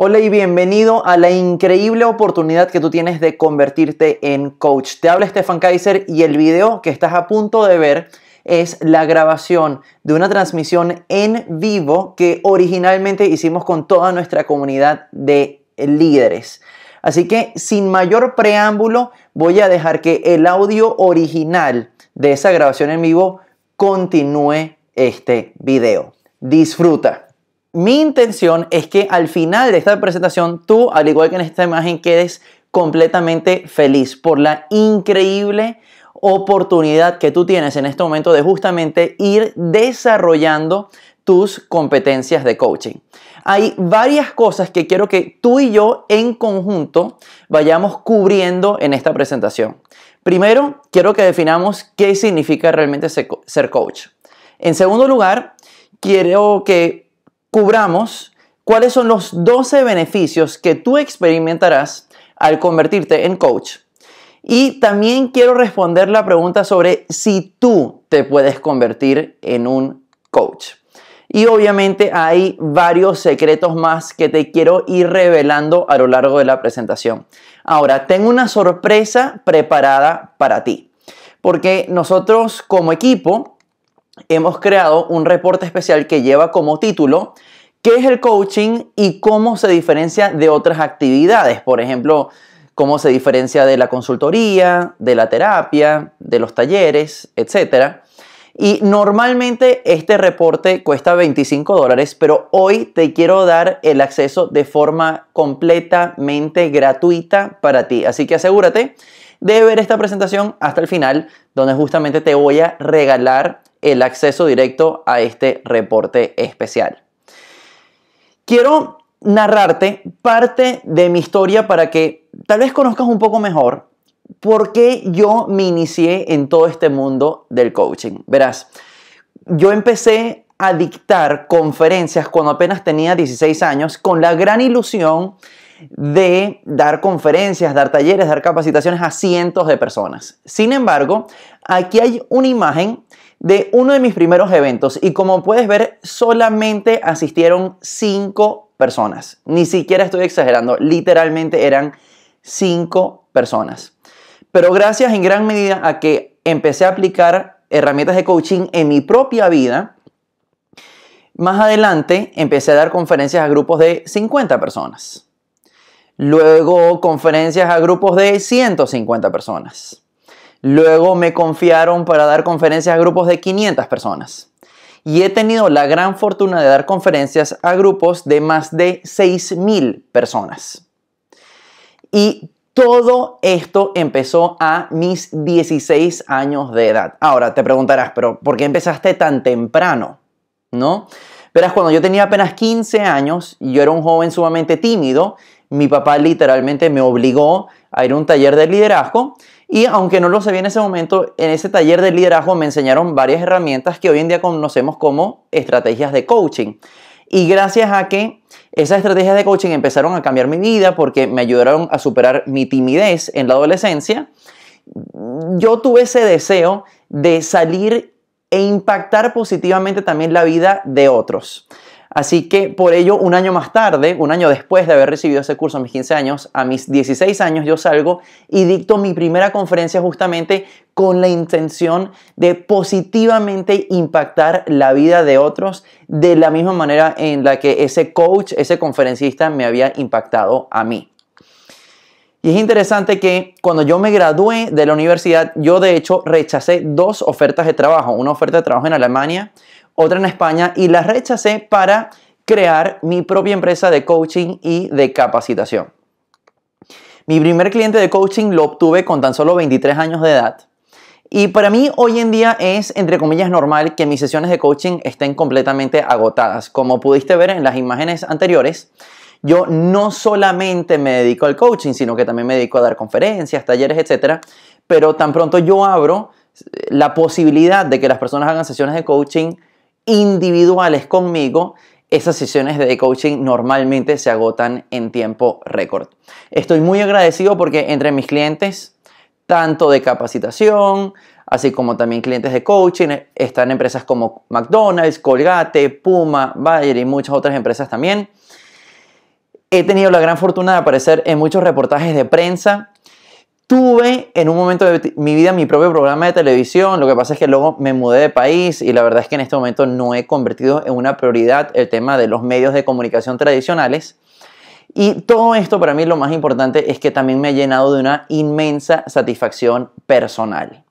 Hola y bienvenido a la increíble oportunidad que tú tienes de convertirte en coach. Te habla Stefan Kaiser y el video que estás a punto de ver es la grabación de una transmisión en vivo que originalmente hicimos con toda nuestra comunidad de líderes. Así que sin mayor preámbulo voy a dejar que el audio original de esa grabación en vivo continúe este video. Disfruta. Mi intención es que al final de esta presentación tú, al igual que en esta imagen, quedes completamente feliz por la increíble oportunidad que tú tienes en este momento de justamente ir desarrollando tus competencias de coaching. Hay varias cosas que quiero que tú y yo en conjunto vayamos cubriendo en esta presentación. Primero, quiero que definamos qué significa realmente ser coach. En segundo lugar, quiero que cubramos cuáles son los 12 beneficios que tú experimentarás al convertirte en coach. Y también quiero responder la pregunta sobre si tú te puedes convertir en un coach. Y obviamente hay varios secretos más que te quiero ir revelando a lo largo de la presentación. Ahora, tengo una sorpresa preparada para ti, porque nosotros como equipo hemos creado un reporte especial que lleva como título ¿Qué es el coaching y cómo se diferencia de otras actividades? Por ejemplo, cómo se diferencia de la consultoría, de la terapia, de los talleres, etcétera. Y normalmente este reporte cuesta 25 dólares, pero hoy te quiero dar el acceso de forma completamente gratuita para ti. Así que asegúrate de ver esta presentación hasta el final, donde justamente te voy a regalar el acceso directo a este reporte especial. Quiero narrarte parte de mi historia para que tal vez conozcas un poco mejor por qué yo me inicié en todo este mundo del coaching. Verás, yo empecé a dictar conferencias cuando apenas tenía 16 años con la gran ilusión de dar conferencias, dar talleres, dar capacitaciones a cientos de personas. Sin embargo, aquí hay una imagen de uno de mis primeros eventos y como puedes ver, solamente asistieron cinco personas. Ni siquiera estoy exagerando, literalmente eran cinco personas. Pero gracias en gran medida a que empecé a aplicar herramientas de coaching en mi propia vida, más adelante empecé a dar conferencias a grupos de 50 personas. Luego conferencias a grupos de 150 personas. Luego me confiaron para dar conferencias a grupos de 500 personas. Y he tenido la gran fortuna de dar conferencias a grupos de más de 6.000 personas. Y todo esto empezó a mis 16 años de edad. Ahora te preguntarás, pero ¿por qué empezaste tan temprano? ¿No? Verás, cuando yo tenía apenas 15 años, yo era un joven sumamente tímido mi papá literalmente me obligó a ir a un taller de liderazgo y aunque no lo sabía en ese momento, en ese taller de liderazgo me enseñaron varias herramientas que hoy en día conocemos como estrategias de coaching. Y gracias a que esas estrategias de coaching empezaron a cambiar mi vida porque me ayudaron a superar mi timidez en la adolescencia, yo tuve ese deseo de salir e impactar positivamente también la vida de otros. Así que por ello, un año más tarde, un año después de haber recibido ese curso a mis 15 años, a mis 16 años yo salgo y dicto mi primera conferencia justamente con la intención de positivamente impactar la vida de otros de la misma manera en la que ese coach, ese conferencista me había impactado a mí. Y es interesante que cuando yo me gradué de la universidad, yo de hecho rechacé dos ofertas de trabajo, una oferta de trabajo en Alemania, otra en España y las rechacé para crear mi propia empresa de coaching y de capacitación. Mi primer cliente de coaching lo obtuve con tan solo 23 años de edad. Y para mí hoy en día es, entre comillas, normal que mis sesiones de coaching estén completamente agotadas. Como pudiste ver en las imágenes anteriores, yo no solamente me dedico al coaching, sino que también me dedico a dar conferencias, talleres, etc. Pero tan pronto yo abro eh, la posibilidad de que las personas hagan sesiones de coaching, individuales conmigo, esas sesiones de coaching normalmente se agotan en tiempo récord. Estoy muy agradecido porque entre mis clientes, tanto de capacitación, así como también clientes de coaching, están empresas como McDonald's, Colgate, Puma, Bayer y muchas otras empresas también. He tenido la gran fortuna de aparecer en muchos reportajes de prensa Tuve en un momento de mi vida mi propio programa de televisión, lo que pasa es que luego me mudé de país y la verdad es que en este momento no he convertido en una prioridad el tema de los medios de comunicación tradicionales. Y todo esto para mí lo más importante es que también me ha llenado de una inmensa satisfacción personal.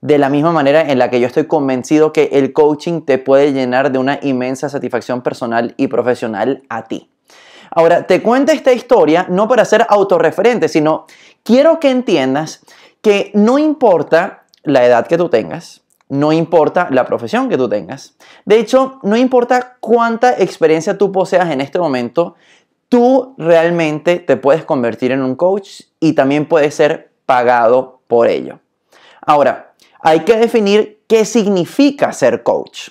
De la misma manera en la que yo estoy convencido que el coaching te puede llenar de una inmensa satisfacción personal y profesional a ti. Ahora, te cuento esta historia no para ser autorreferente, sino quiero que entiendas que no importa la edad que tú tengas, no importa la profesión que tú tengas, de hecho, no importa cuánta experiencia tú poseas en este momento, tú realmente te puedes convertir en un coach y también puedes ser pagado por ello. Ahora, hay que definir qué significa ser coach.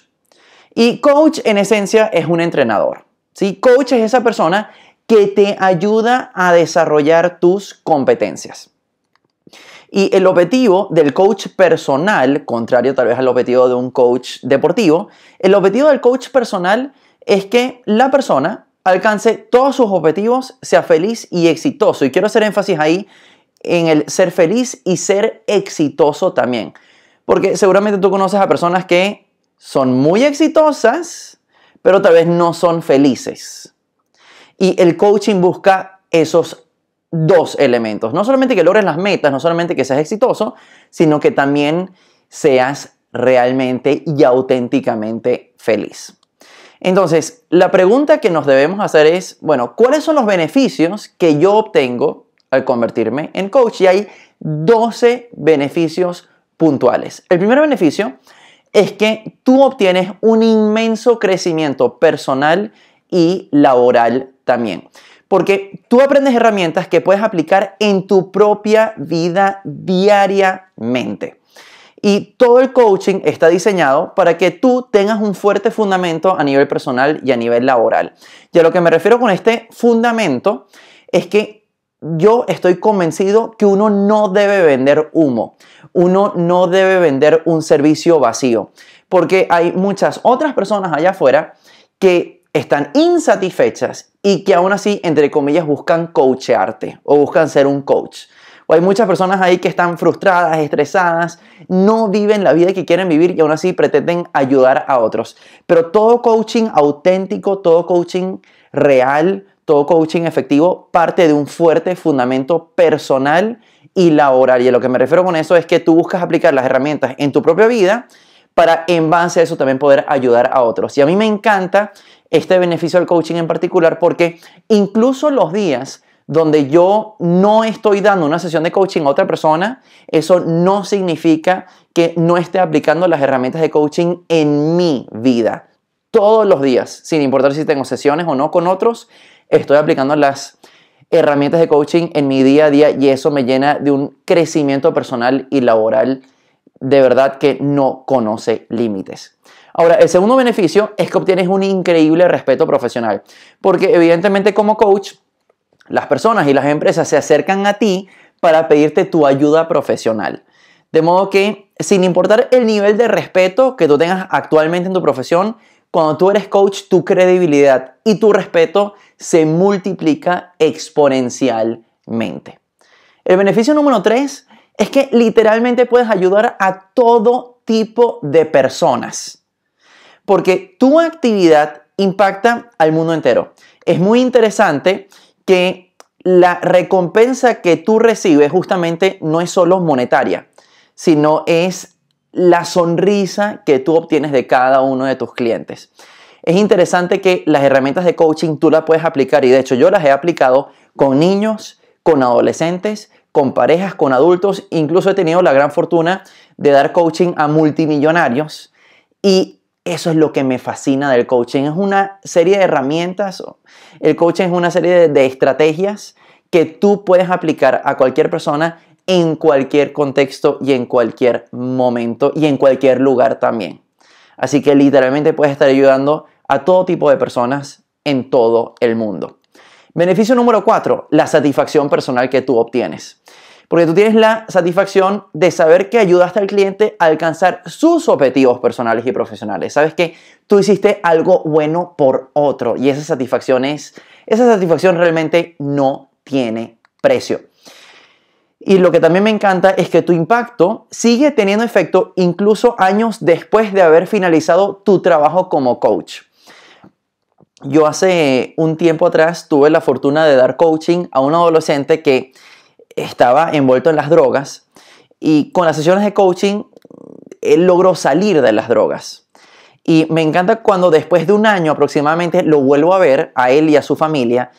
Y coach en esencia es un entrenador. ¿sí? Coach es esa persona que te ayuda a desarrollar tus competencias. Y el objetivo del coach personal, contrario tal vez al objetivo de un coach deportivo, el objetivo del coach personal es que la persona alcance todos sus objetivos, sea feliz y exitoso. Y quiero hacer énfasis ahí en el ser feliz y ser exitoso también. Porque seguramente tú conoces a personas que son muy exitosas, pero tal vez no son felices. Y el coaching busca esos dos elementos. No solamente que logres las metas, no solamente que seas exitoso, sino que también seas realmente y auténticamente feliz. Entonces, la pregunta que nos debemos hacer es, bueno, ¿cuáles son los beneficios que yo obtengo al convertirme en coach? Y hay 12 beneficios puntuales. El primer beneficio es que tú obtienes un inmenso crecimiento personal y laboral también. Porque tú aprendes herramientas que puedes aplicar en tu propia vida diariamente. Y todo el coaching está diseñado para que tú tengas un fuerte fundamento a nivel personal y a nivel laboral. Y a lo que me refiero con este fundamento es que yo estoy convencido que uno no debe vender humo, uno no debe vender un servicio vacío, porque hay muchas otras personas allá afuera que están insatisfechas y que aún así, entre comillas, buscan coachearte o buscan ser un coach. O hay muchas personas ahí que están frustradas, estresadas, no viven la vida que quieren vivir y aún así pretenden ayudar a otros. Pero todo coaching auténtico, todo coaching real, todo coaching efectivo parte de un fuerte fundamento personal y laboral. Y a lo que me refiero con eso es que tú buscas aplicar las herramientas en tu propia vida para en base a eso también poder ayudar a otros. Y a mí me encanta este beneficio del coaching en particular porque incluso los días donde yo no estoy dando una sesión de coaching a otra persona, eso no significa que no esté aplicando las herramientas de coaching en mi vida todos los días, sin importar si tengo sesiones o no con otros, estoy aplicando las herramientas de coaching en mi día a día y eso me llena de un crecimiento personal y laboral de verdad que no conoce límites. Ahora, el segundo beneficio es que obtienes un increíble respeto profesional, porque evidentemente como coach, las personas y las empresas se acercan a ti para pedirte tu ayuda profesional. De modo que, sin importar el nivel de respeto que tú tengas actualmente en tu profesión, cuando tú eres coach, tu credibilidad y tu respeto se multiplica exponencialmente. El beneficio número tres es que literalmente puedes ayudar a todo tipo de personas. Porque tu actividad impacta al mundo entero. Es muy interesante que la recompensa que tú recibes justamente no es solo monetaria, sino es la sonrisa que tú obtienes de cada uno de tus clientes. Es interesante que las herramientas de coaching tú las puedes aplicar y de hecho yo las he aplicado con niños, con adolescentes, con parejas, con adultos. Incluso he tenido la gran fortuna de dar coaching a multimillonarios y eso es lo que me fascina del coaching. Es una serie de herramientas, el coaching es una serie de, estrategias que tú puedes aplicar a cualquier persona en cualquier contexto y en cualquier momento y en cualquier lugar también. Así que literalmente puedes estar ayudando a todo tipo de personas en todo el mundo. Beneficio número cuatro, la satisfacción personal que tú obtienes. Porque tú tienes la satisfacción de saber que ayudaste al cliente a alcanzar sus objetivos personales y profesionales. Sabes que tú hiciste algo bueno por otro y esa satisfacción es, esa satisfacción realmente no tiene precio. Y lo que también me encanta es que tu impacto sigue teniendo efecto incluso años después de haber finalizado tu trabajo como coach. Yo hace un tiempo atrás tuve la fortuna de dar coaching a un adolescente que estaba envuelto en las drogas y con las sesiones de coaching él logró salir de las drogas. Y me encanta cuando después de un año aproximadamente lo vuelvo a ver a él y a su familia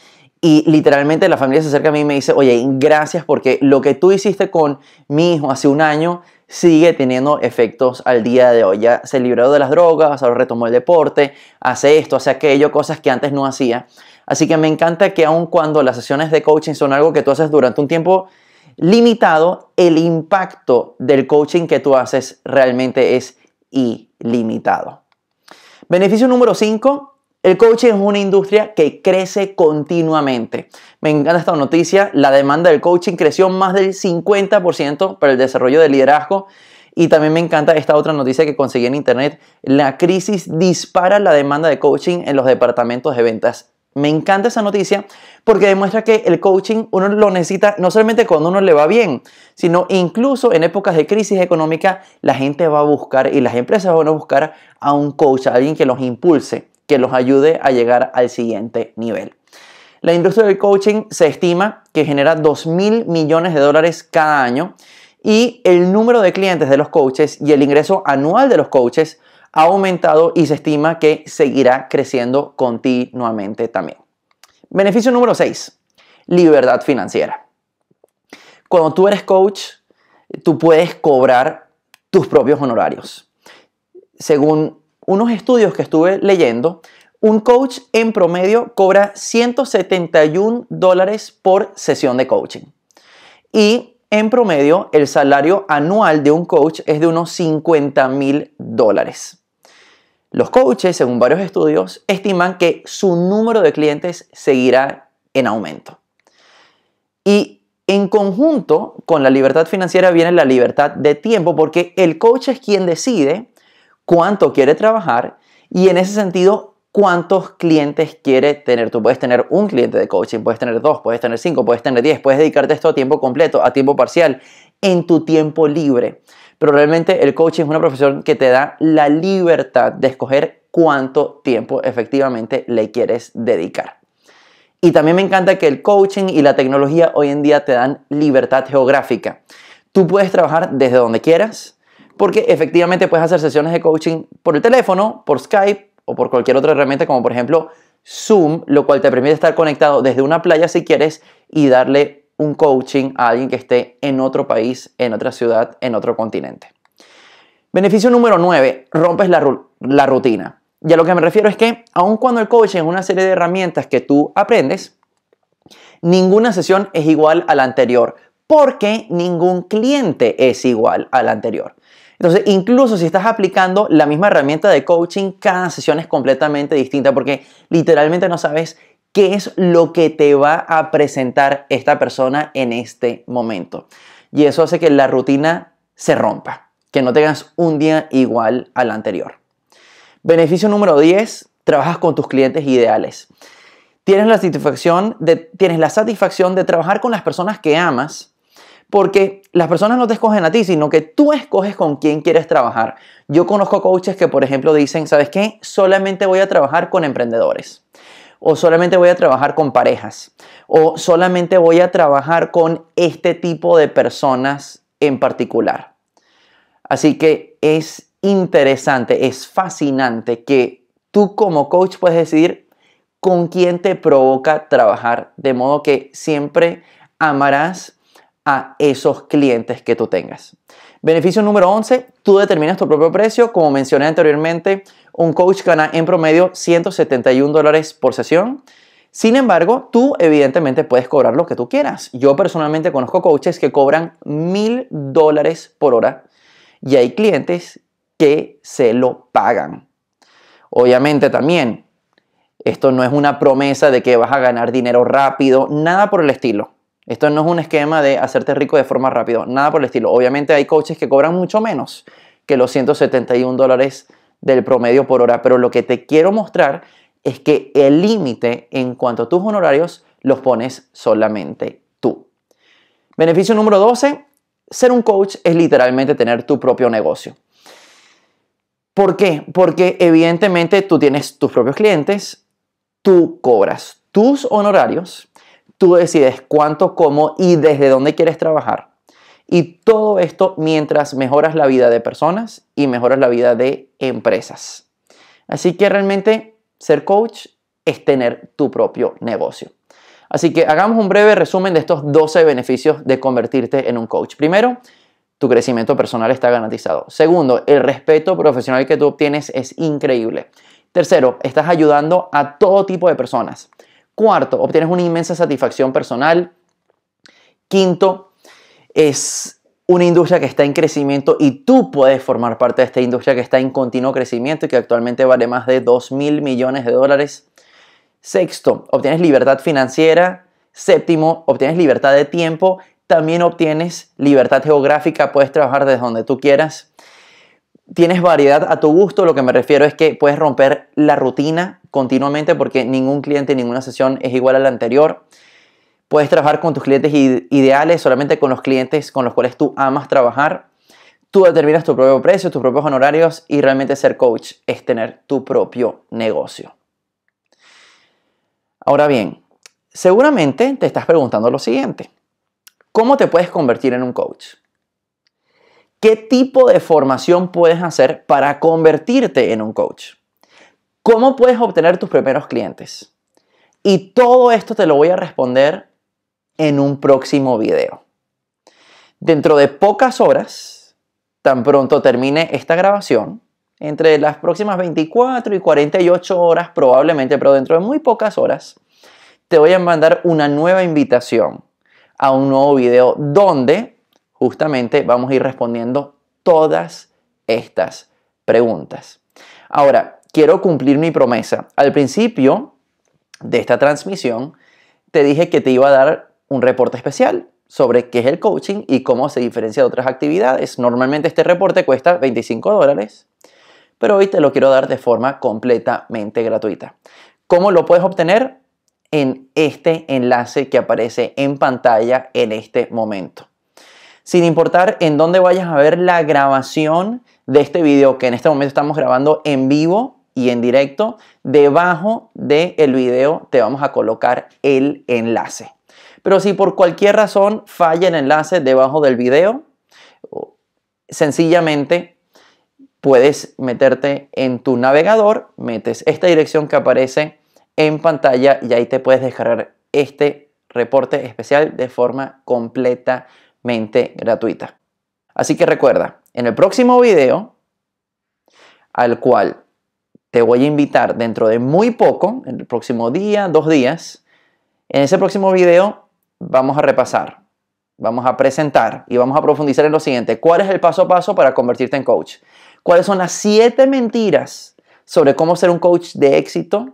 y literalmente la familia se acerca a mí y me dice, oye, gracias porque lo que tú hiciste con mi hijo hace un año sigue teniendo efectos al día de hoy. Ya se libró de las drogas, ahora retomó el deporte, hace esto, hace aquello, cosas que antes no hacía. Así que me encanta que aun cuando las sesiones de coaching son algo que tú haces durante un tiempo limitado, el impacto del coaching que tú haces realmente es ilimitado. Beneficio número 5, el coaching es una industria que crece continuamente. Me encanta esta noticia. La demanda del coaching creció más del 50% para el desarrollo del liderazgo. Y también me encanta esta otra noticia que conseguí en internet. La crisis dispara la demanda de coaching en los departamentos de ventas. Me encanta esa noticia porque demuestra que el coaching uno lo necesita no solamente cuando uno le va bien, sino incluso en épocas de crisis económica la gente va a buscar y las empresas van a buscar a un coach, a alguien que los impulse que los ayude a llegar al siguiente nivel. La industria del coaching se estima que genera 2 mil millones de dólares cada año y el número de clientes de los coaches y el ingreso anual de los coaches ha aumentado y se estima que seguirá creciendo continuamente también. Beneficio número 6, libertad financiera. Cuando tú eres coach, tú puedes cobrar tus propios honorarios. Según unos estudios que estuve leyendo, un coach en promedio cobra 171 dólares por sesión de coaching. Y en promedio el salario anual de un coach es de unos 50 mil dólares. Los coaches, según varios estudios, estiman que su número de clientes seguirá en aumento. Y en conjunto con la libertad financiera viene la libertad de tiempo, porque el coach es quien decide cuánto quiere trabajar y en ese sentido cuántos clientes quiere tener. Tú puedes tener un cliente de coaching, puedes tener dos, puedes tener cinco, puedes tener diez, puedes dedicarte esto a tiempo completo, a tiempo parcial, en tu tiempo libre. Pero realmente el coaching es una profesión que te da la libertad de escoger cuánto tiempo efectivamente le quieres dedicar. Y también me encanta que el coaching y la tecnología hoy en día te dan libertad geográfica. Tú puedes trabajar desde donde quieras, porque efectivamente puedes hacer sesiones de coaching por el teléfono, por Skype o por cualquier otra herramienta como por ejemplo Zoom, lo cual te permite estar conectado desde una playa si quieres y darle un coaching a alguien que esté en otro país, en otra ciudad, en otro continente. Beneficio número 9, rompes la, rutina. Y a lo que me refiero es que aun cuando el coaching es una serie de herramientas que tú aprendes, ninguna sesión es igual a la anterior, porque ningún cliente es igual al anterior. Entonces, incluso si estás aplicando la misma herramienta de coaching, cada sesión es completamente distinta porque literalmente no sabes qué es lo que te va a presentar esta persona en este momento. Y eso hace que la rutina se rompa, que no tengas un día igual al anterior. Beneficio número 10, trabajas con tus clientes ideales. Tienes la satisfacción de, tienes la satisfacción de trabajar con las personas que amas porque las personas no te escogen a ti, sino que tú escoges con quién quieres trabajar. Yo conozco coaches que, por ejemplo, dicen, ¿sabes qué? Solamente voy a trabajar con emprendedores. O solamente voy a trabajar con parejas. O solamente voy a trabajar con este tipo de personas en particular. Así que es interesante, es fascinante que tú como coach puedes decidir con quién te provoca trabajar. De modo que siempre amarás a esos clientes que tú tengas. Beneficio número 11, tú determinas tu propio precio. Como mencioné anteriormente, un coach gana en promedio 171 dólares por sesión. Sin embargo, tú evidentemente puedes cobrar lo que tú quieras. Yo personalmente conozco coaches que cobran mil dólares por hora y hay clientes que se lo pagan. Obviamente también, esto no es una promesa de que vas a ganar dinero rápido, nada por el estilo. Esto no es un esquema de hacerte rico de forma rápida, nada por el estilo. Obviamente hay coaches que cobran mucho menos que los 171 dólares del promedio por hora, pero lo que te quiero mostrar es que el límite en cuanto a tus honorarios los pones solamente tú. Beneficio número 12, ser un coach es literalmente tener tu propio negocio. ¿Por qué? Porque evidentemente tú tienes tus propios clientes, tú cobras tus honorarios Tú decides cuánto, cómo y desde dónde quieres trabajar. Y todo esto mientras mejoras la vida de personas y mejoras la vida de empresas. Así que realmente ser coach es tener tu propio negocio. Así que hagamos un breve resumen de estos 12 beneficios de convertirte en un coach. Primero, tu crecimiento personal está garantizado. Segundo, el respeto profesional que tú obtienes es increíble. Tercero, estás ayudando a todo tipo de personas. Cuarto, obtienes una inmensa satisfacción personal. Quinto, es una industria que está en crecimiento y tú puedes formar parte de esta industria que está en continuo crecimiento y que actualmente vale más de 2 mil millones de dólares. Sexto, obtienes libertad financiera. Séptimo, obtienes libertad de tiempo. También obtienes libertad geográfica, puedes trabajar desde donde tú quieras. Tienes variedad a tu gusto, lo que me refiero es que puedes romper la rutina continuamente porque ningún cliente, ninguna sesión es igual a la anterior. Puedes trabajar con tus clientes ideales, solamente con los clientes con los cuales tú amas trabajar. Tú determinas tu propio precio, tus propios honorarios y realmente ser coach es tener tu propio negocio. Ahora bien, seguramente te estás preguntando lo siguiente. ¿Cómo te puedes convertir en un coach? ¿Qué tipo de formación puedes hacer para convertirte en un coach? ¿Cómo puedes obtener tus primeros clientes? Y todo esto te lo voy a responder en un próximo video. Dentro de pocas horas, tan pronto termine esta grabación, entre las próximas 24 y 48 horas probablemente, pero dentro de muy pocas horas, te voy a mandar una nueva invitación a un nuevo video donde justamente vamos a ir respondiendo todas estas preguntas. Ahora, quiero cumplir mi promesa. Al principio de esta transmisión, te dije que te iba a dar un reporte especial sobre qué es el coaching y cómo se diferencia de otras actividades. Normalmente este reporte cuesta 25 dólares, pero hoy te lo quiero dar de forma completamente gratuita. ¿Cómo lo puedes obtener? En este enlace que aparece en pantalla en este momento. Sin importar en dónde vayas a ver la grabación de este video, que en este momento estamos grabando en vivo y en directo, debajo del video te vamos a colocar el enlace. Pero si por cualquier razón falla el enlace debajo del video, sencillamente puedes meterte en tu navegador, metes esta dirección que aparece en pantalla y ahí te puedes descargar este reporte especial de forma completamente gratuita. Así que recuerda, en el próximo video, al cual te voy a invitar dentro de muy poco, en el próximo día, dos días, en ese próximo video vamos a repasar, vamos a presentar y vamos a profundizar en lo siguiente. ¿Cuál es el paso a paso para convertirte en coach? ¿Cuáles son las siete mentiras sobre cómo ser un coach de éxito?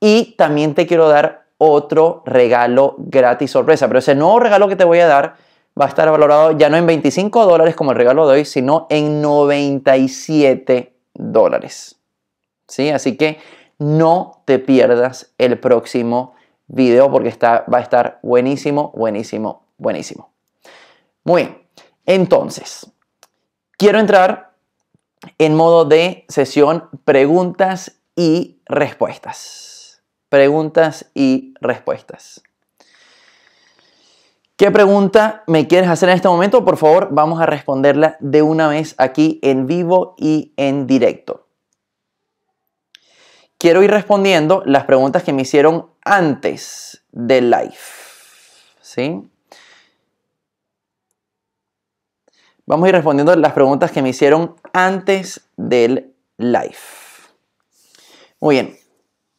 Y también te quiero dar otro regalo gratis sorpresa, pero ese nuevo regalo que te voy a dar va a estar valorado ya no en 25 dólares como el regalo de hoy, sino en 97 dólares. Así que no te pierdas el próximo video porque está, va a estar buenísimo, buenísimo, buenísimo. Muy bien, entonces, quiero entrar en modo de sesión preguntas y respuestas. Preguntas y respuestas. ¿Qué pregunta me quieres hacer en este momento? Por favor, vamos a responderla de una vez aquí en vivo y en directo quiero ir respondiendo las preguntas que me hicieron antes del live. Vamos a ir respondiendo las preguntas que me hicieron antes del live. Muy bien.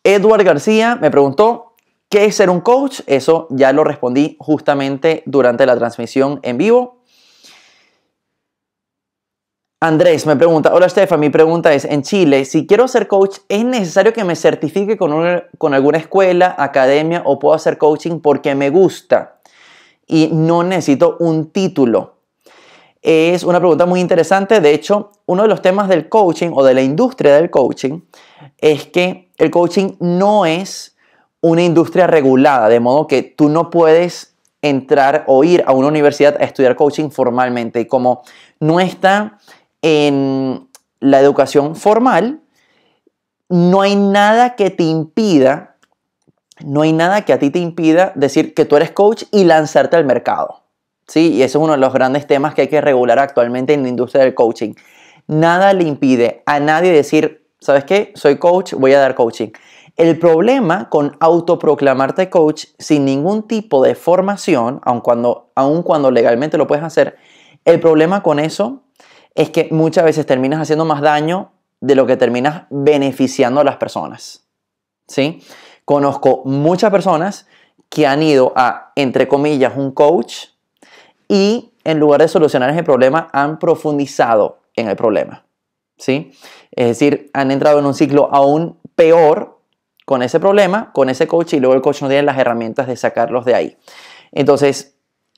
Edward García me preguntó, ¿qué es ser un coach? Eso ya lo respondí justamente durante la transmisión en vivo. Andrés me pregunta, hola Estefan, mi pregunta es, en Chile, si quiero ser coach, ¿es necesario que me certifique con, con alguna escuela, academia o puedo hacer coaching porque me gusta y no necesito un título? Es una pregunta muy interesante, de hecho, uno de los temas del coaching o de la industria del coaching es que el coaching no es una industria regulada, de modo que tú no puedes entrar o ir a una universidad a estudiar coaching formalmente y como no está en la educación formal, no hay nada que te impida, no hay nada que a ti te impida decir que tú eres coach y lanzarte al mercado. ¿sí? Y eso es uno de los grandes temas que hay que regular actualmente en la industria del coaching. Nada le impide a nadie decir, ¿sabes qué? Soy coach, voy a dar coaching. El problema con autoproclamarte coach sin ningún tipo de formación, aun cuando, aun cuando legalmente lo puedes hacer, el problema con eso es que muchas veces terminas haciendo más daño de lo que terminas beneficiando a las personas. ¿Sí? Conozco muchas personas que han ido a, entre comillas, un coach y en lugar de solucionar ese problema han profundizado en el problema. ¿Sí? Es decir, han entrado en un ciclo aún peor con ese problema, con ese coach y luego el coach no tiene las herramientas de sacarlos de ahí. Entonces,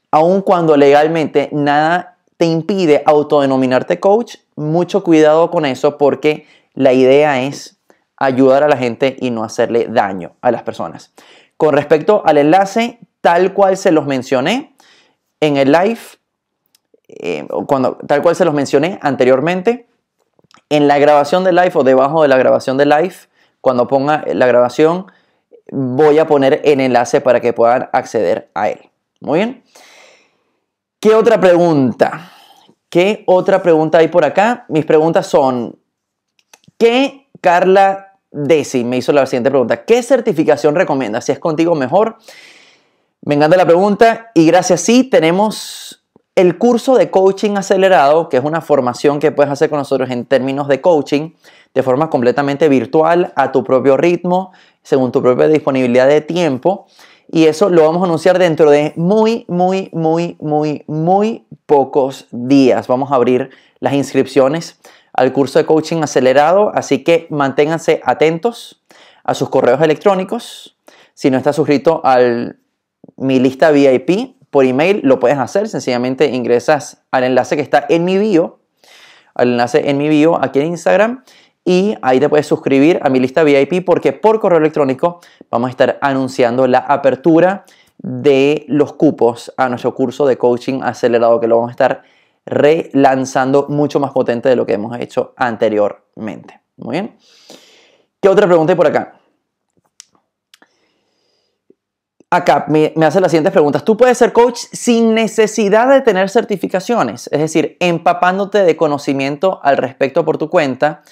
aun cuando legalmente nada te impide autodenominarte coach, mucho cuidado con eso porque la idea es ayudar a la gente y no hacerle daño a las personas. Con respecto al enlace, tal cual se los mencioné en el live, eh, cuando, tal cual se los mencioné anteriormente, en la grabación del live o debajo de la grabación del live, cuando ponga la grabación, voy a poner el enlace para que puedan acceder a él. Muy bien. ¿Qué otra pregunta? ¿Qué otra pregunta hay por acá? Mis preguntas son, ¿qué Carla Desi me hizo la siguiente pregunta? ¿Qué certificación recomienda? Si es contigo mejor. Me encanta la pregunta y gracias. Sí, tenemos el curso de coaching acelerado, que es una formación que puedes hacer con nosotros en términos de coaching de forma completamente virtual, a tu propio ritmo, según tu propia disponibilidad de tiempo y eso lo vamos a anunciar dentro de muy, muy, muy, muy, muy pocos días. Vamos a abrir las inscripciones al curso de coaching acelerado, así que manténganse atentos a sus correos electrónicos. Si no estás suscrito a mi lista VIP por email, lo puedes hacer. Sencillamente ingresas al enlace que está en mi bio, al enlace en mi bio aquí en Instagram y ahí te puedes suscribir a mi lista VIP porque por correo electrónico vamos a estar anunciando la apertura de los cupos a nuestro curso de coaching acelerado que lo vamos a estar relanzando mucho más potente de lo que hemos hecho anteriormente. Muy bien. ¿Qué otra pregunta hay por acá? acá me, hace las siguientes preguntas. Tú puedes ser coach sin necesidad de tener certificaciones, es decir, empapándote de conocimiento al respecto por tu cuenta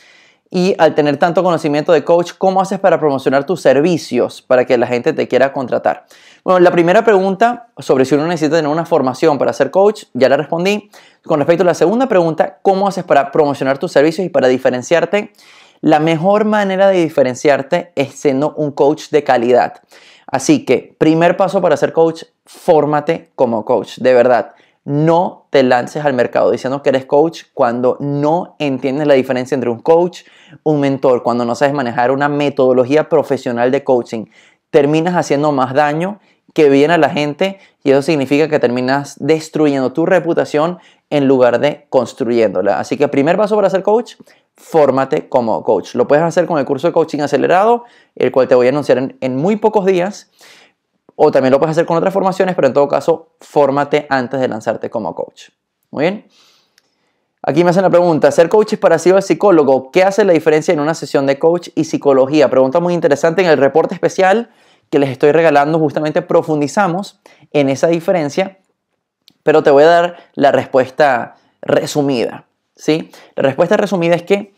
y al tener tanto conocimiento de coach, ¿cómo haces para promocionar tus servicios para que la gente te quiera contratar? Bueno, la primera pregunta sobre si uno necesita tener una formación para ser coach, ya la respondí. Con respecto a la segunda pregunta, ¿cómo haces para promocionar tus servicios y para diferenciarte? La mejor manera de diferenciarte es siendo un coach de calidad. Así que, primer paso para ser coach, fórmate como coach, de verdad. No te lances al mercado diciendo que eres coach cuando no entiendes la diferencia entre un coach, un mentor, cuando no sabes manejar una metodología profesional de coaching, terminas haciendo más daño que bien a la gente y eso significa que terminas destruyendo tu reputación en lugar de construyéndola. Así que primer paso para ser coach, fórmate como coach. Lo puedes hacer con el curso de coaching acelerado, el cual te voy a anunciar en, muy pocos días, o también lo puedes hacer con otras formaciones, pero en todo caso, fórmate antes de lanzarte como coach. Muy bien. Aquí me hacen la pregunta, ¿ser coach es parecido el psicólogo? ¿Qué hace la diferencia en una sesión de coach y psicología? Pregunta muy interesante en el reporte especial que les estoy regalando, justamente profundizamos en esa diferencia, pero te voy a dar la respuesta resumida. ¿sí? La respuesta resumida es que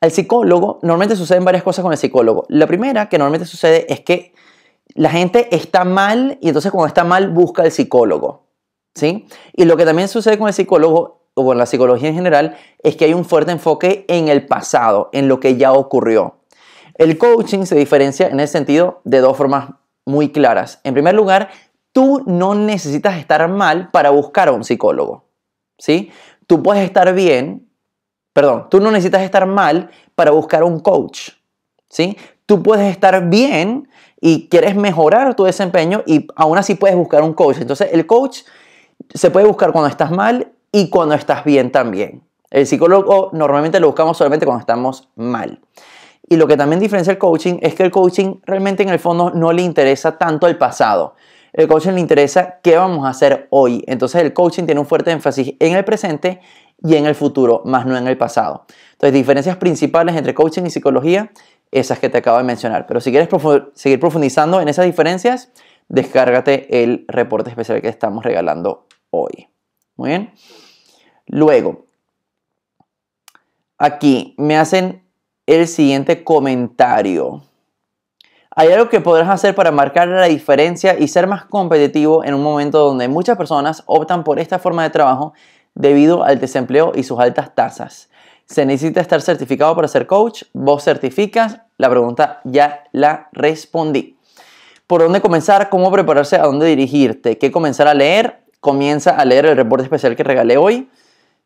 al psicólogo normalmente suceden varias cosas con el psicólogo. La primera que normalmente sucede es que la gente está mal y entonces cuando está mal busca al psicólogo. ¿sí? Y lo que también sucede con el psicólogo o en la psicología en general, es que hay un fuerte enfoque en el pasado, en lo que ya ocurrió. El coaching se diferencia en ese sentido de dos formas muy claras. En primer lugar, tú no necesitas estar mal para buscar a un psicólogo. ¿Sí? Tú puedes estar bien, perdón, tú no necesitas estar mal para buscar a un coach. ¿Sí? Tú puedes estar bien y quieres mejorar tu desempeño y aún así puedes buscar un coach. Entonces, el coach se puede buscar cuando estás mal y cuando estás bien también. El psicólogo normalmente lo buscamos solamente cuando estamos mal. Y lo que también diferencia el coaching es que el coaching realmente en el fondo no le interesa tanto el pasado. El coaching le interesa qué vamos a hacer hoy. Entonces el coaching tiene un fuerte énfasis en el presente y en el futuro, más no en el pasado. Entonces, diferencias principales entre coaching y psicología, esas que te acabo de mencionar. Pero si quieres seguir profundizando en esas diferencias, descárgate el reporte especial que estamos regalando hoy. Muy bien. Luego, aquí me hacen el siguiente comentario. Hay algo que podrás hacer para marcar la diferencia y ser más competitivo en un momento donde muchas personas optan por esta forma de trabajo debido al desempleo y sus altas tasas. Se necesita estar certificado para ser coach. Vos certificas. La pregunta ya la respondí. ¿Por dónde comenzar? ¿Cómo prepararse? ¿A dónde dirigirte? ¿Qué comenzar a leer? Comienza a leer el reporte especial que regalé hoy.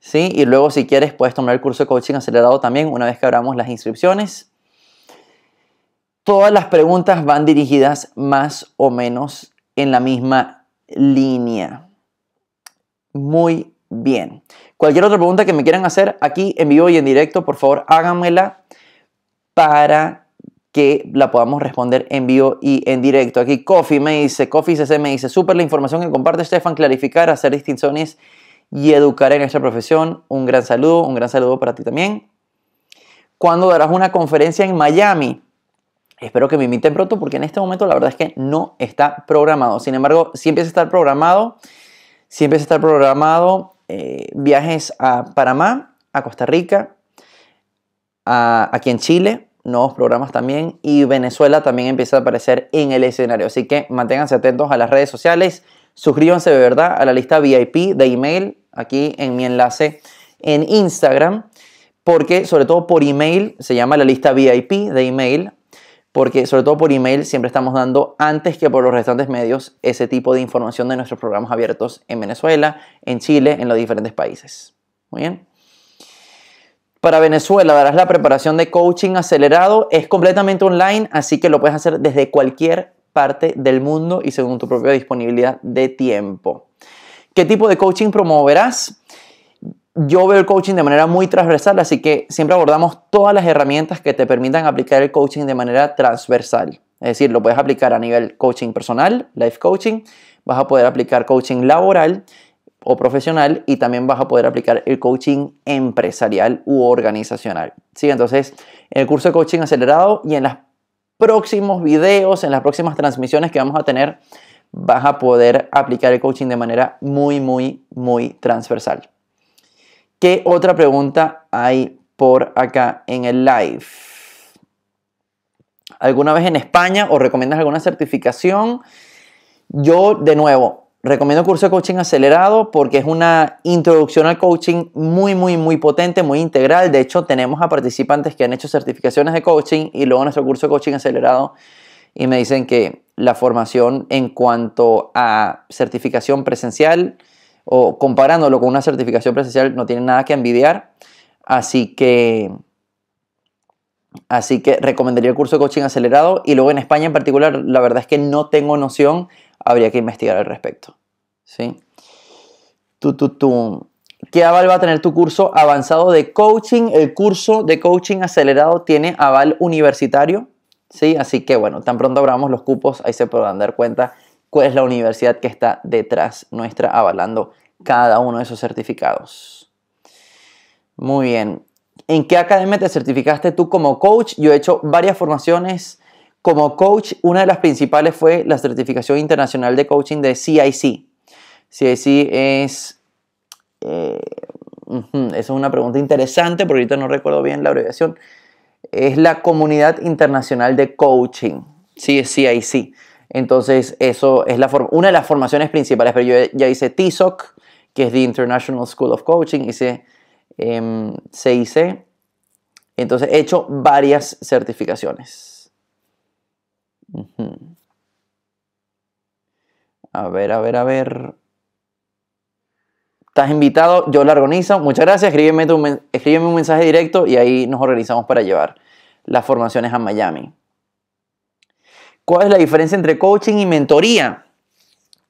¿sí? Y luego si quieres puedes tomar el curso de coaching acelerado también una vez que abramos las inscripciones. Todas las preguntas van dirigidas más o menos en la misma línea. Muy bien. Cualquier otra pregunta que me quieran hacer aquí en vivo y en directo, por favor háganmela para que la podamos responder en vivo y en directo. Aquí Coffee me dice, Coffee CC me dice, super la información que comparte Stefan, clarificar, hacer distinciones y educar en esta profesión. Un gran saludo, un gran saludo para ti también. ¿Cuándo darás una conferencia en Miami? Espero que me inviten pronto porque en este momento la verdad es que no está programado. Sin embargo, si empieza a estar programado, si empieza a estar programado eh, viajes a Panamá, a Costa Rica, aquí en Chile, nuevos programas también y Venezuela también empieza a aparecer en el escenario. Así que manténganse atentos a las redes sociales Suscríbanse de verdad a la lista VIP de email aquí en mi enlace en Instagram, porque sobre todo por email, se llama la lista VIP de email, porque sobre todo por email siempre estamos dando, antes que por los restantes medios, ese tipo de información de nuestros programas abiertos en Venezuela, en Chile, en los diferentes países. Muy bien. Para Venezuela darás la preparación de coaching acelerado. Es completamente online, así que lo puedes hacer desde cualquier parte del mundo y según tu propia disponibilidad de tiempo. ¿Qué tipo de coaching promoverás? Yo veo el coaching de manera muy transversal, así que siempre abordamos todas las herramientas que te permitan aplicar el coaching de manera transversal. Es decir, lo puedes aplicar a nivel coaching personal, life coaching, vas a poder aplicar coaching laboral o profesional y también vas a poder aplicar el coaching empresarial u organizacional. ¿Sí? Entonces, en el curso de coaching acelerado y en las próximos videos, en las próximas transmisiones que vamos a tener, vas a poder aplicar el coaching de manera muy, muy, muy transversal. ¿Qué otra pregunta hay por acá en el live? ¿Alguna vez en España o recomiendas alguna certificación? Yo, de nuevo, Recomiendo el curso de coaching acelerado porque es una introducción al coaching muy, muy, muy potente, muy integral. De hecho, tenemos a participantes que han hecho certificaciones de coaching y luego nuestro curso de coaching acelerado y me dicen que la formación en cuanto a certificación presencial o comparándolo con una certificación presencial no tiene nada que envidiar. Así que, así que recomendaría el curso de coaching acelerado y luego en España en particular, la verdad es que no tengo noción habría que investigar al respecto. ¿sí? Tú, tú, ¿Qué aval va a tener tu curso avanzado de coaching? El curso de coaching acelerado tiene aval universitario, ¿sí? Así que bueno, tan pronto abramos los cupos, ahí se podrán dar cuenta cuál es la universidad que está detrás nuestra avalando cada uno de esos certificados. Muy bien. ¿En qué academia te certificaste tú como coach? Yo he hecho varias formaciones como coach, una de las principales fue la certificación internacional de coaching de CIC. CIC es... Eh, esa es una pregunta interesante, porque ahorita no recuerdo bien la abreviación. Es la Comunidad Internacional de Coaching. Sí, es CIC. Entonces, eso es una de las formaciones principales. Pero yo ya hice TISOC, que es the International School of Coaching, hice CIC. Em, Entonces, he hecho varias certificaciones. A ver, a ver, a ver. Estás invitado, yo lo organizo. Muchas gracias. Escríbeme, un mensaje directo y ahí nos organizamos para llevar las formaciones a Miami. ¿Cuál es la diferencia entre coaching y mentoría?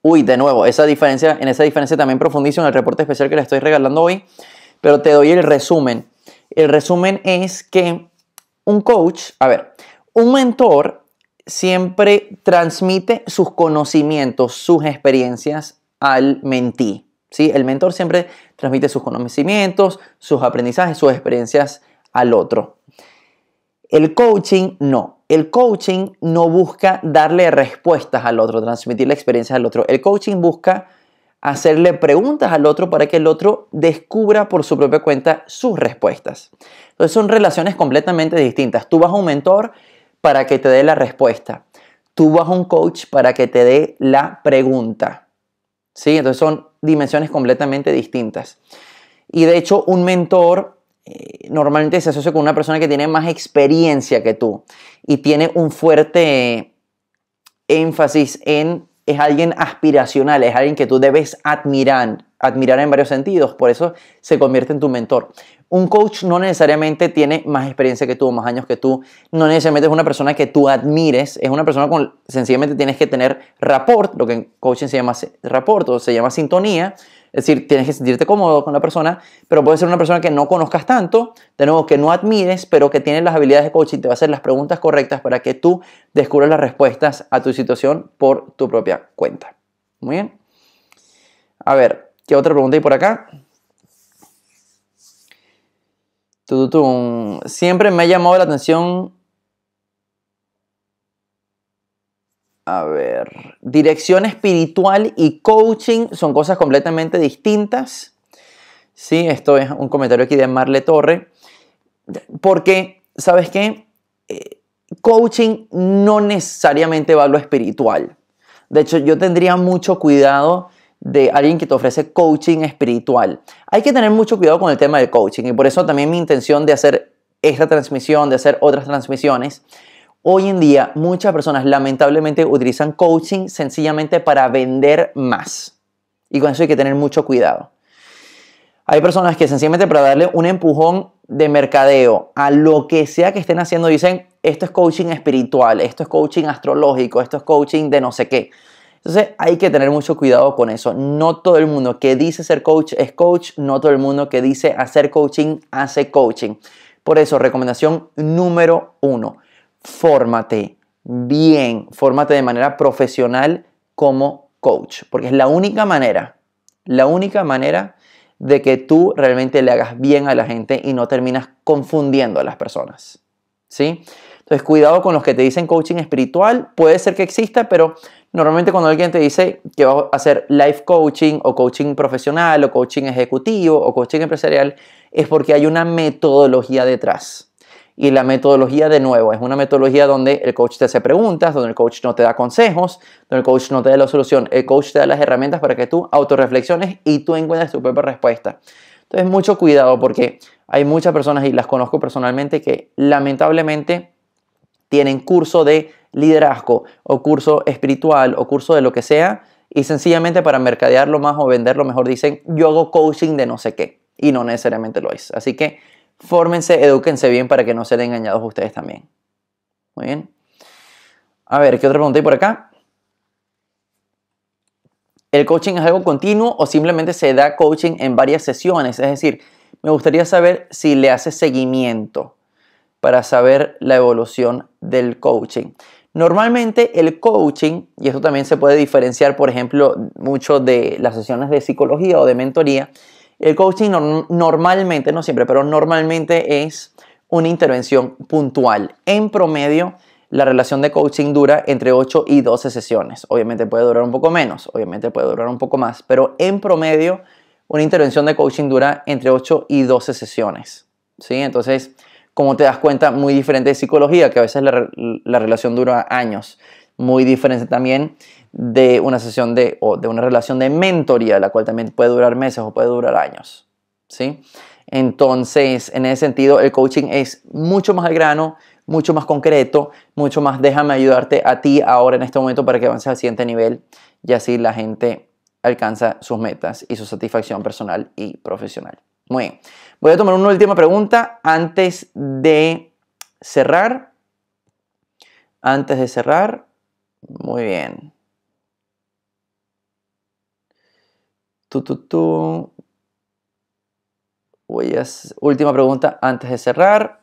Uy, de nuevo, esa diferencia, en esa diferencia también profundizo en el reporte especial que le estoy regalando hoy, pero te doy el resumen. El resumen es que un coach, a ver, un mentor siempre transmite sus conocimientos, sus experiencias al mentí. ¿sí? El mentor siempre transmite sus conocimientos, sus aprendizajes, sus experiencias al otro. El coaching no. El coaching no busca darle respuestas al otro, ...transmitir la experiencia al otro. El coaching busca hacerle preguntas al otro para que el otro descubra por su propia cuenta sus respuestas. Entonces son relaciones completamente distintas. Tú vas a un mentor para que te dé la respuesta. Tú vas a un coach para que te dé la pregunta. ¿Sí? Entonces son dimensiones completamente distintas. Y de hecho, un mentor eh, normalmente se asocia con una persona que tiene más experiencia que tú y tiene un fuerte énfasis en es alguien aspiracional, es alguien que tú debes admirar, admirar en varios sentidos, por eso se convierte en tu mentor. Un coach no necesariamente tiene más experiencia que tú, más años que tú, no necesariamente es una persona que tú admires, es una persona con, sencillamente tienes que tener rapport, lo que en coaching se llama rapport o se llama sintonía, es decir, tienes que sentirte cómodo con la persona, pero puede ser una persona que no conozcas tanto, de nuevo, que no admires, pero que tiene las habilidades de coaching, te va a hacer las preguntas correctas para que tú descubras las respuestas a tu situación por tu propia cuenta. Muy bien. A ver, ¿Qué otra pregunta hay por acá? Siempre me ha llamado la atención. A ver. Dirección espiritual y coaching son cosas completamente distintas. Sí, esto es un comentario aquí de Marle Torre. Porque, ¿sabes qué? Eh, coaching no necesariamente va a lo espiritual. De hecho, yo tendría mucho cuidado de alguien que te ofrece coaching espiritual. Hay que tener mucho cuidado con el tema del coaching y por eso también mi intención de hacer esta transmisión, de hacer otras transmisiones. Hoy en día muchas personas lamentablemente utilizan coaching sencillamente para vender más. Y con eso hay que tener mucho cuidado. Hay personas que sencillamente para darle un empujón de mercadeo a lo que sea que estén haciendo dicen, esto es coaching espiritual, esto es coaching astrológico, esto es coaching de no sé qué. Entonces hay que tener mucho cuidado con eso. No todo el mundo que dice ser coach es coach, no todo el mundo que dice hacer coaching hace coaching. Por eso, recomendación número uno, fórmate bien, fórmate de manera profesional como coach, porque es la única manera, la única manera de que tú realmente le hagas bien a la gente y no terminas confundiendo a las personas. ¿Sí? Entonces, cuidado con los que te dicen coaching espiritual, puede ser que exista, pero Normalmente cuando alguien te dice que vas a hacer life coaching o coaching profesional o coaching ejecutivo o coaching empresarial, es porque hay una metodología detrás. Y la metodología, de nuevo, es una metodología donde el coach te hace preguntas, donde el coach no te da consejos, donde el coach no te da la solución. El coach te da las herramientas para que tú autorreflexiones y tú encuentres tu propia respuesta. Entonces, mucho cuidado porque hay muchas personas, y las conozco personalmente, que lamentablemente tienen curso de liderazgo o curso espiritual o curso de lo que sea y sencillamente para mercadearlo más o venderlo mejor dicen yo hago coaching de no sé qué y no necesariamente lo es. Así que fórmense, edúquense bien para que no sean engañados ustedes también. Muy bien. A ver, ¿qué otra pregunta hay por acá? ¿El coaching es algo continuo o simplemente se da coaching en varias sesiones? Es decir, me gustaría saber si le hace seguimiento para saber la evolución del coaching. Normalmente el coaching, y esto también se puede diferenciar, por ejemplo, mucho de las sesiones de psicología o de mentoría, el coaching normalmente, no siempre, pero normalmente es una intervención puntual. En promedio, la relación de coaching dura entre 8 y 12 sesiones. Obviamente puede durar un poco menos, obviamente puede durar un poco más, pero en promedio una intervención de coaching dura entre 8 y 12 sesiones. ¿sí? Entonces, como te das cuenta, muy diferente de psicología, que a veces la, relación dura años. Muy diferente también de una sesión de, o de una relación de mentoría, la cual también puede durar meses o puede durar años. ¿sí? Entonces, en ese sentido, el coaching es mucho más al grano, mucho más concreto, mucho más déjame ayudarte a ti ahora en este momento para que avances al siguiente nivel y así la gente alcanza sus metas y su satisfacción personal y profesional. Muy bien. Voy a tomar una última pregunta antes de cerrar. Antes de cerrar. Muy bien. Tú, Voy Última pregunta antes de cerrar.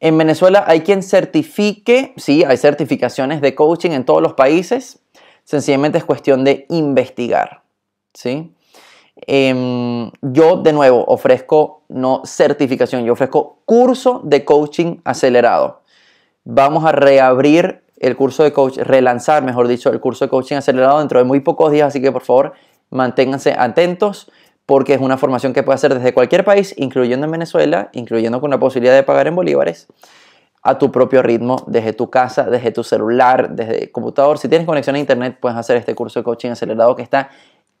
En Venezuela hay quien certifique, sí, hay certificaciones de coaching en todos los países. Sencillamente es cuestión de investigar, ¿sí? Em, yo, de nuevo, ofrezco no certificación, yo ofrezco curso de coaching acelerado. Vamos a reabrir el curso de coaching, relanzar, mejor dicho, el curso de coaching acelerado dentro de muy pocos días, así que por favor manténganse atentos porque es una formación que puede hacer desde cualquier país, incluyendo en Venezuela, incluyendo con la posibilidad de pagar en bolívares, a tu propio ritmo, desde tu casa, desde tu celular, desde computador. Si tienes conexión a internet, puedes hacer este curso de coaching acelerado que está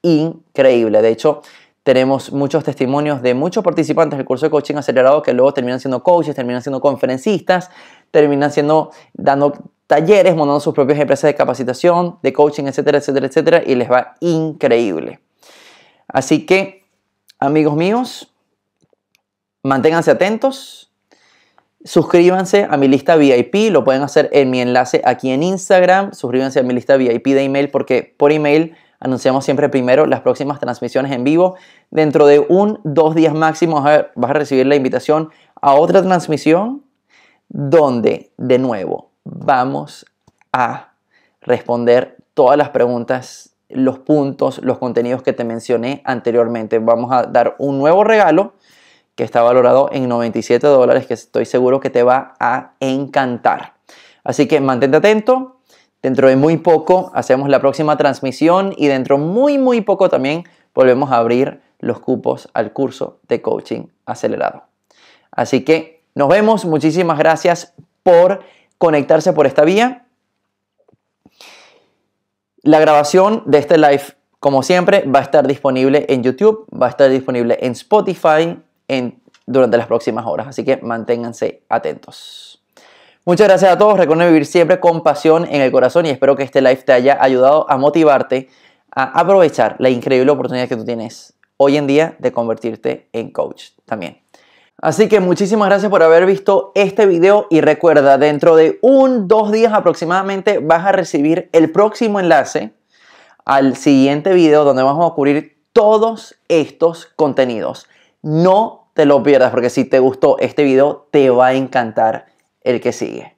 increíble. De hecho, tenemos muchos testimonios de muchos participantes del curso de coaching acelerado que luego terminan siendo coaches, terminan siendo conferencistas, terminan siendo dando talleres, montando sus propias empresas de capacitación, de coaching, etcétera, etcétera, etcétera, y les va increíble. Así que, amigos míos, manténganse atentos, suscríbanse a mi lista VIP, lo pueden hacer en mi enlace aquí en Instagram, suscríbanse a mi lista VIP de email porque por email anunciamos siempre primero las próximas transmisiones en vivo. Dentro de un, dos días máximo vas a recibir la invitación a otra transmisión donde, de nuevo, vamos a responder todas las preguntas, los puntos, los contenidos que te mencioné anteriormente. Vamos a dar un nuevo regalo que está valorado en 97 dólares, que estoy seguro que te va a encantar. Así que mantente atento, Dentro de muy poco hacemos la próxima transmisión y dentro muy, muy poco también volvemos a abrir los cupos al curso de coaching acelerado. Así que nos vemos. Muchísimas gracias por conectarse por esta vía. La grabación de este live, como siempre, va a estar disponible en YouTube, va a estar disponible en Spotify en, durante las próximas horas. Así que manténganse atentos. Muchas gracias a todos. Recuerden vivir siempre con pasión en el corazón y espero que este live te haya ayudado a motivarte a aprovechar la increíble oportunidad que tú tienes hoy en día de convertirte en coach también. Así que muchísimas gracias por haber visto este video y recuerda, dentro de un, dos días aproximadamente vas a recibir el próximo enlace al siguiente video donde vamos a cubrir todos estos contenidos. No te lo pierdas porque si te gustó este video te va a encantar el que sigue.